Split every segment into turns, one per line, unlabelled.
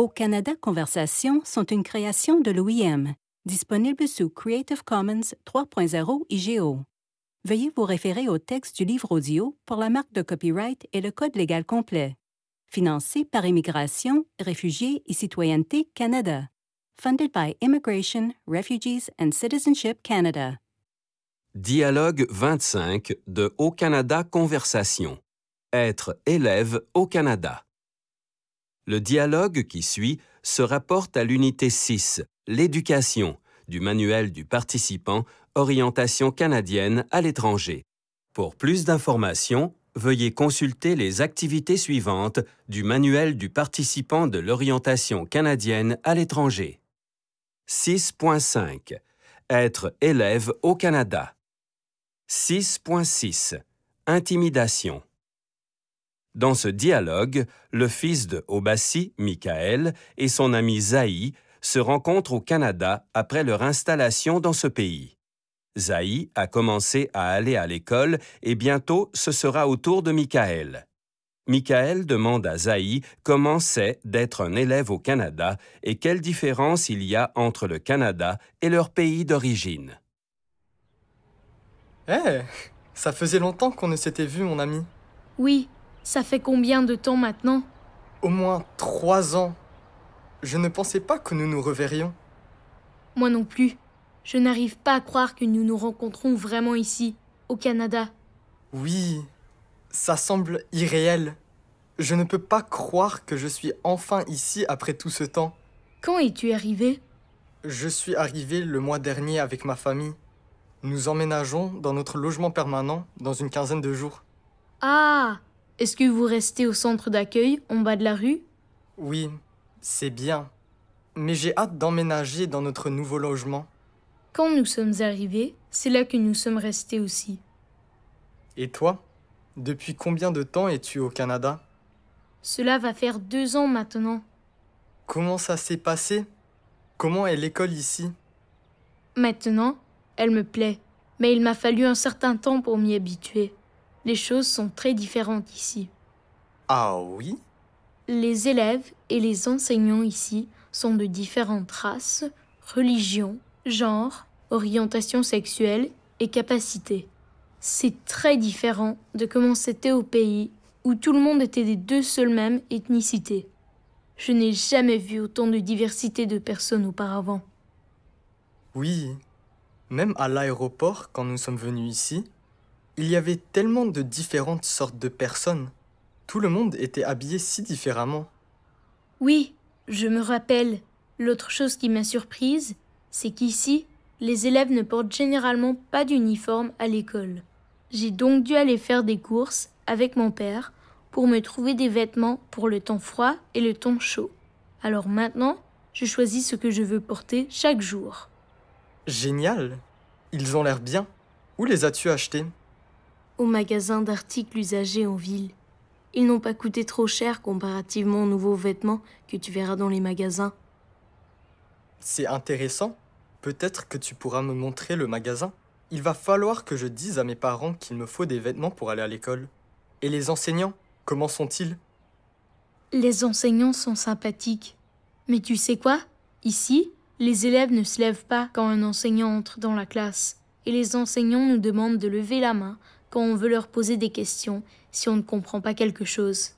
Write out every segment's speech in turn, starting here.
Au Canada Conversation sont une création de l'OIM, disponible sous Creative Commons 3.0 IGO. Veuillez vous référer au texte du livre audio pour la marque de copyright et le code légal complet. Financé par Immigration, Réfugiés et Citoyenneté Canada. Funded by Immigration, Refugees and Citizenship Canada.
Dialogue 25 de Au Canada Conversation. Être élève au Canada. Le dialogue qui suit se rapporte à l'unité 6, l'éducation, du manuel du participant Orientation canadienne à l'étranger. Pour plus d'informations, veuillez consulter les activités suivantes du manuel du participant de l'orientation canadienne à l'étranger. 6.5 Être élève au Canada 6.6 Intimidation dans ce dialogue, le fils de Obassi, Michael, et son ami Zaï se rencontrent au Canada après leur installation dans ce pays. Zaï a commencé à aller à l'école et bientôt ce sera au tour de Michael. Michael demande à Zaï comment c'est d'être un élève au Canada et quelle différence il y a entre le Canada et leur pays d'origine. Eh, ça faisait longtemps qu'on ne s'était vu, mon ami.
Oui, ça fait combien de temps maintenant
Au moins trois ans. Je ne pensais pas que nous nous reverrions.
Moi non plus. Je n'arrive pas à croire que nous nous rencontrons vraiment ici, au Canada.
Oui, ça semble irréel. Je ne peux pas croire que je suis enfin ici après tout ce temps.
Quand es-tu arrivé
Je suis arrivé le mois dernier avec ma famille. Nous emménageons dans notre logement permanent dans une quinzaine de jours.
Ah est-ce que vous restez au centre d'accueil, en bas de la rue
Oui, c'est bien. Mais j'ai hâte d'emménager dans notre nouveau logement.
Quand nous sommes arrivés, c'est là que nous sommes restés aussi.
Et toi Depuis combien de temps es-tu au Canada
Cela va faire deux ans maintenant.
Comment ça s'est passé Comment est l'école ici
Maintenant, elle me plaît, mais il m'a fallu un certain temps pour m'y habituer les choses sont très différentes ici. Ah oui Les élèves et les enseignants ici sont de différentes races, religions, genres, orientations sexuelles et capacités. C'est très différent de comment c'était au pays où tout le monde était des deux seules mêmes ethnicités. Je n'ai jamais vu autant de diversité de personnes auparavant.
Oui, même à l'aéroport quand nous sommes venus ici, il y avait tellement de différentes sortes de personnes. Tout le monde était habillé si différemment.
Oui, je me rappelle. L'autre chose qui m'a surprise, c'est qu'ici, les élèves ne portent généralement pas d'uniforme à l'école. J'ai donc dû aller faire des courses avec mon père pour me trouver des vêtements pour le temps froid et le temps chaud. Alors maintenant, je choisis ce que je veux porter chaque jour.
Génial Ils ont l'air bien. Où les as-tu achetés
au magasin d'articles usagés en ville. Ils n'ont pas coûté trop cher comparativement aux nouveaux vêtements que tu verras dans les magasins.
C'est intéressant. Peut-être que tu pourras me montrer le magasin. Il va falloir que je dise à mes parents qu'il me faut des vêtements pour aller à l'école. Et les enseignants, comment sont-ils
Les enseignants sont sympathiques. Mais tu sais quoi Ici, les élèves ne se lèvent pas quand un enseignant entre dans la classe. Et les enseignants nous demandent de lever la main quand on veut leur poser des questions si on ne comprend pas quelque chose.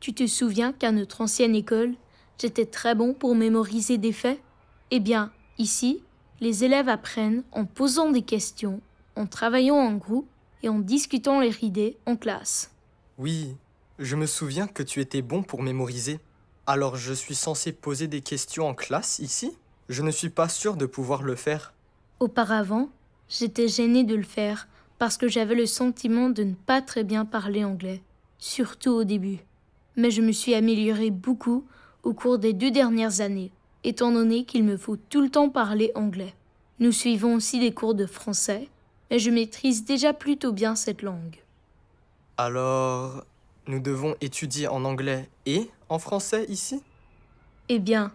Tu te souviens qu'à notre ancienne école, j'étais très bon pour mémoriser des faits Eh bien, ici, les élèves apprennent en posant des questions, en travaillant en groupe et en discutant leurs idées en classe.
Oui, je me souviens que tu étais bon pour mémoriser. Alors je suis censé poser des questions en classe ici Je ne suis pas sûr de pouvoir le faire.
Auparavant, j'étais gêné de le faire parce que j'avais le sentiment de ne pas très bien parler anglais, surtout au début. Mais je me suis améliorée beaucoup au cours des deux dernières années, étant donné qu'il me faut tout le temps parler anglais. Nous suivons aussi des cours de français, mais je maîtrise déjà plutôt bien cette langue.
Alors, nous devons étudier en anglais et en français ici
Eh bien,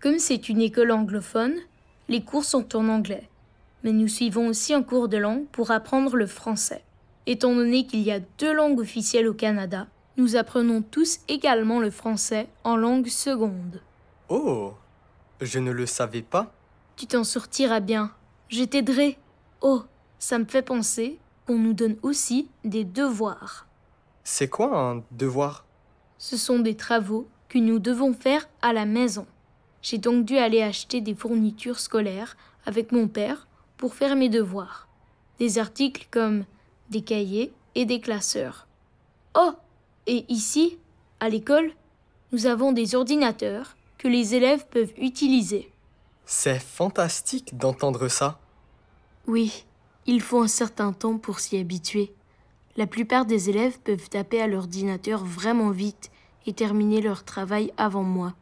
comme c'est une école anglophone, les cours sont en anglais mais nous suivons aussi un cours de langue pour apprendre le français. Étant donné qu'il y a deux langues officielles au Canada, nous apprenons tous également le français en langue seconde.
Oh Je ne le savais
pas. Tu t'en sortiras bien. Je t'aiderai. Oh, ça me fait penser qu'on nous donne aussi des devoirs.
C'est quoi un devoir
Ce sont des travaux que nous devons faire à la maison. J'ai donc dû aller acheter des fournitures scolaires avec mon père pour faire mes devoirs. Des articles comme des cahiers et des classeurs. Oh Et ici, à l'école, nous avons des ordinateurs que les élèves peuvent utiliser.
C'est fantastique d'entendre ça.
Oui, il faut un certain temps pour s'y habituer. La plupart des élèves peuvent taper à l'ordinateur vraiment vite et terminer leur travail avant moi.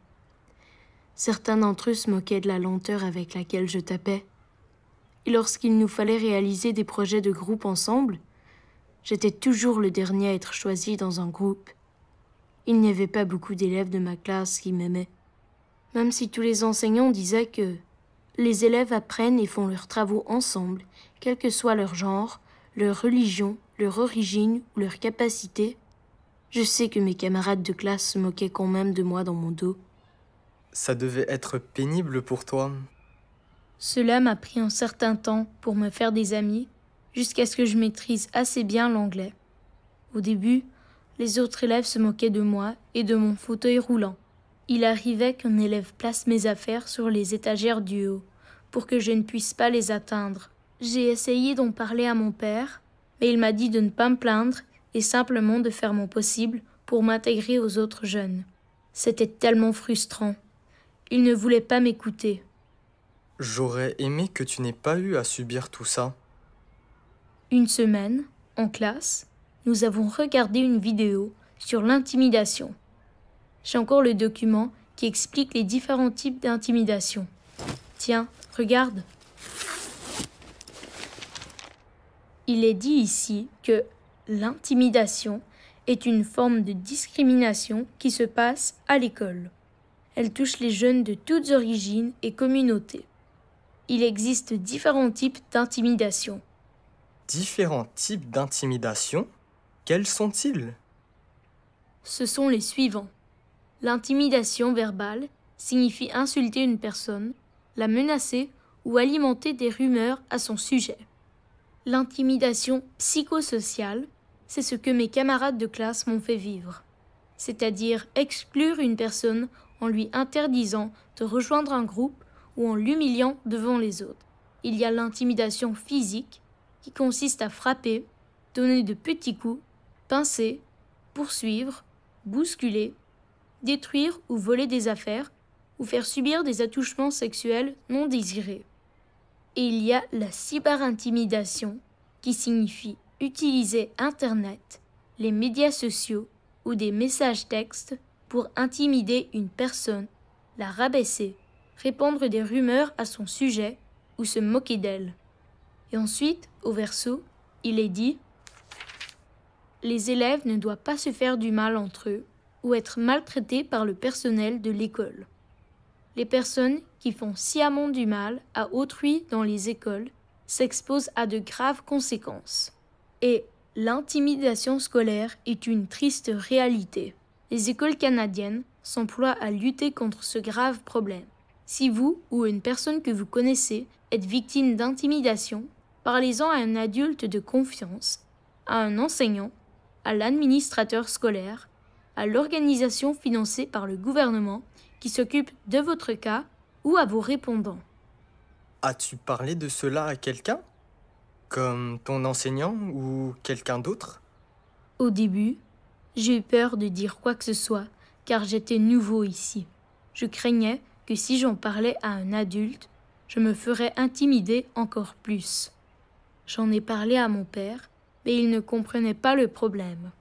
Certains d'entre eux se moquaient de la lenteur avec laquelle je tapais et lorsqu'il nous fallait réaliser des projets de groupe ensemble, j'étais toujours le dernier à être choisi dans un groupe. Il n'y avait pas beaucoup d'élèves de ma classe qui m'aimaient, même si tous les enseignants disaient que les élèves apprennent et font leurs travaux ensemble, quel que soit leur genre, leur religion, leur origine ou leur capacité. Je sais que mes camarades de classe se moquaient quand même de moi dans mon dos.
Ça devait être pénible pour toi.
Cela m'a pris un certain temps pour me faire des amis, jusqu'à ce que je maîtrise assez bien l'anglais. Au début, les autres élèves se moquaient de moi et de mon fauteuil roulant. Il arrivait qu'un élève place mes affaires sur les étagères du haut, pour que je ne puisse pas les atteindre. J'ai essayé d'en parler à mon père, mais il m'a dit de ne pas me plaindre et simplement de faire mon possible pour m'intégrer aux autres jeunes. C'était tellement frustrant. Il ne voulait pas m'écouter.
J'aurais aimé que tu n'aies pas eu à subir tout ça.
Une semaine, en classe, nous avons regardé une vidéo sur l'intimidation. J'ai encore le document qui explique les différents types d'intimidation. Tiens, regarde. Il est dit ici que l'intimidation est une forme de discrimination qui se passe à l'école. Elle touche les jeunes de toutes origines et communautés il existe différents types d'intimidation.
Différents types d'intimidation Quels sont-ils
Ce sont les suivants. L'intimidation verbale signifie insulter une personne, la menacer ou alimenter des rumeurs à son sujet. L'intimidation psychosociale, c'est ce que mes camarades de classe m'ont fait vivre, c'est-à-dire exclure une personne en lui interdisant de rejoindre un groupe ou en l'humiliant devant les autres. Il y a l'intimidation physique, qui consiste à frapper, donner de petits coups, pincer, poursuivre, bousculer, détruire ou voler des affaires, ou faire subir des attouchements sexuels non désirés. Et il y a la cyberintimidation, qui signifie utiliser Internet, les médias sociaux ou des messages textes pour intimider une personne, la rabaisser, répandre des rumeurs à son sujet ou se moquer d'elle. Et ensuite, au verso, il est dit Les élèves ne doivent pas se faire du mal entre eux ou être maltraités par le personnel de l'école. Les personnes qui font sciemment du mal à autrui dans les écoles s'exposent à de graves conséquences. Et l'intimidation scolaire est une triste réalité. Les écoles canadiennes s'emploient à lutter contre ce grave problème. Si vous ou une personne que vous connaissez êtes victime d'intimidation, parlez-en à un adulte de confiance, à un enseignant, à l'administrateur scolaire, à l'organisation financée par le gouvernement qui s'occupe de votre cas ou à vos répondants.
As-tu parlé de cela à quelqu'un Comme ton enseignant ou quelqu'un d'autre
Au début, j'ai eu peur de dire quoi que ce soit car j'étais nouveau ici. Je craignais que si j'en parlais à un adulte, je me ferais intimider encore plus. J'en ai parlé à mon père, mais il ne comprenait pas le problème.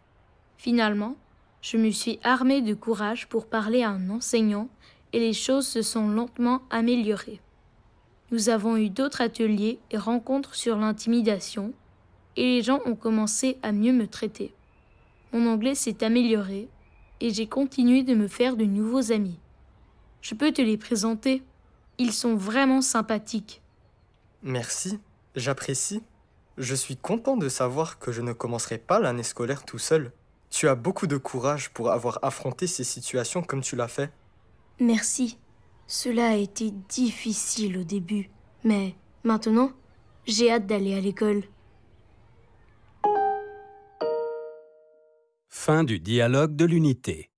Finalement, je me suis armée de courage pour parler à un enseignant et les choses se sont lentement améliorées. Nous avons eu d'autres ateliers et rencontres sur l'intimidation et les gens ont commencé à mieux me traiter. Mon anglais s'est amélioré et j'ai continué de me faire de nouveaux amis. Je peux te les présenter. Ils sont vraiment sympathiques.
Merci, j'apprécie. Je suis content de savoir que je ne commencerai pas l'année scolaire tout seul. Tu as beaucoup de courage pour avoir affronté ces situations comme tu l'as fait.
Merci. Cela a été difficile au début, mais maintenant, j'ai hâte d'aller à l'école.
Fin du dialogue de l'unité.